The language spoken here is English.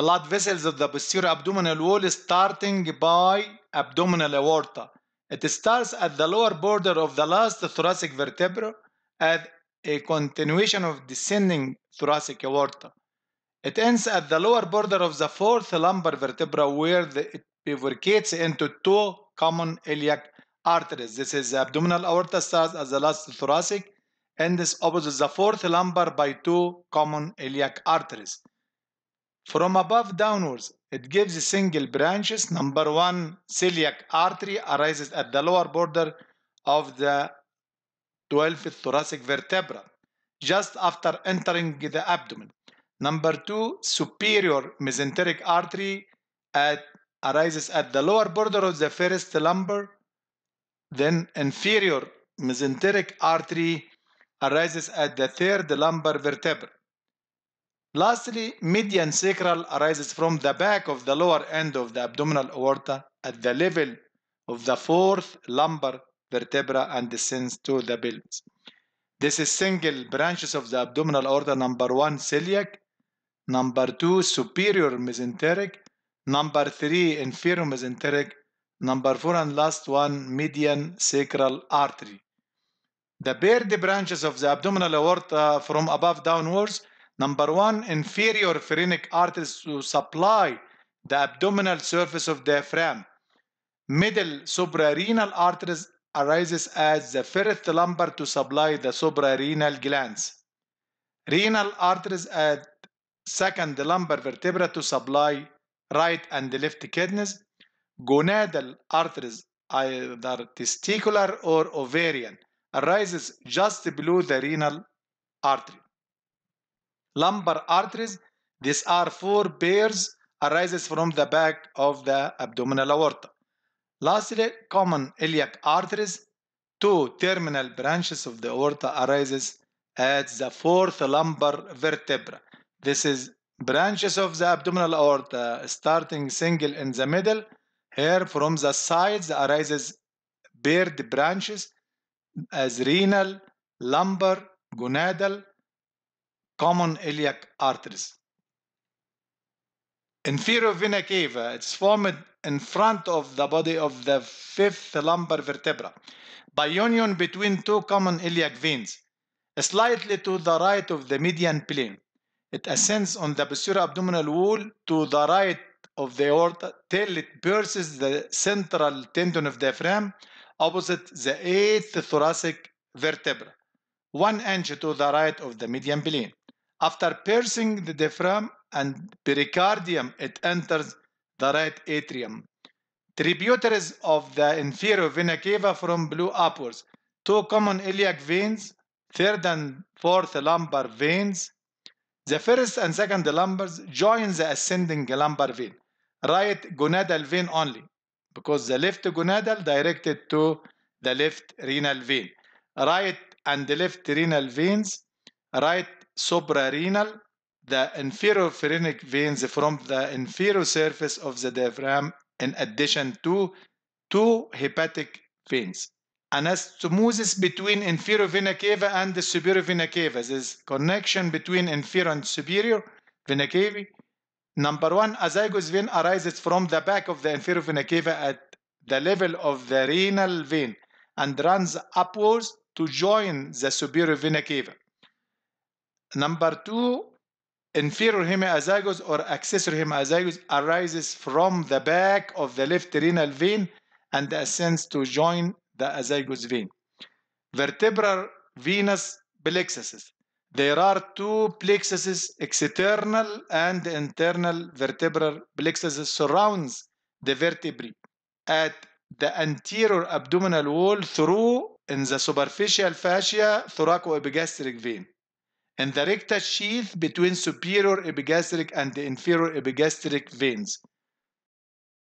blood vessels of the posterior abdominal wall starting by abdominal aorta. It starts at the lower border of the last thoracic vertebra at a continuation of descending thoracic aorta. It ends at the lower border of the fourth lumbar vertebra where the, it bifurcates into two common iliac arteries. This is the abdominal aorta starts at the last thoracic and this opposite the fourth lumbar by two common iliac arteries. From above downwards, it gives single branches. Number one celiac artery arises at the lower border of the 12th thoracic vertebra, just after entering the abdomen. Number two, superior mesenteric artery at, arises at the lower border of the first lumbar. Then inferior mesenteric artery arises at the third lumbar vertebra. Lastly, median sacral arises from the back of the lower end of the abdominal aorta at the level of the fourth lumbar vertebra and descends to the pelvis. This is single branches of the abdominal aorta number 1 celiac, number 2 superior mesenteric, number 3 inferior mesenteric, number 4 and last one median sacral artery. The paired branches of the abdominal aorta from above downwards Number one, inferior phrenic arteries to supply the abdominal surface of diaphragm. Middle suprarenal arteries arises as the first lumbar to supply the suprarenal glands. Renal arteries at second lumbar vertebra to supply right and left kidneys. Gonadal arteries either testicular or ovarian arises just below the renal artery lumbar arteries. These are four pairs arises from the back of the abdominal aorta. Lastly, common iliac arteries, two terminal branches of the aorta arises at the fourth lumbar vertebra. This is branches of the abdominal aorta starting single in the middle. Here from the sides arises paired branches as renal, lumbar, gonadal, common iliac arteries. Inferior vena cava, it's formed in front of the body of the fifth lumbar vertebra by union between two common iliac veins, slightly to the right of the median plane. It ascends on the posterior abdominal wall to the right of the aorta till it pierces the central tendon of the diaphragm opposite the eighth thoracic vertebra, one inch to the right of the median plane. After piercing the diaphragm and pericardium, it enters the right atrium. Tributaries of the inferior vena cava from blue upwards. Two common iliac veins, third and fourth lumbar veins. The first and second lumbars join the ascending lumbar vein. Right gonadal vein only, because the left gonadal directed to the left renal vein. Right and left renal veins, right suprarenal, the phrenic veins from the inferior surface of the diaphragm in addition to two hepatic veins. Anastomosis between inferior vena cava and the superior vena cava. This connection between inferior and superior vena cava. Number one, azygos vein arises from the back of the inferior vena cava at the level of the renal vein and runs upwards to join the superior vena cava. Number two, inferior hemazygous or accessory hemazygous arises from the back of the left renal vein and ascends to join the azygous vein. Vertebral venous plexuses. There are two plexuses, external and internal vertebral plexuses surrounds the vertebrae at the anterior abdominal wall through in the superficial fascia thoracoepigastric vein and the rectus sheath between superior epigastric and the inferior epigastric veins.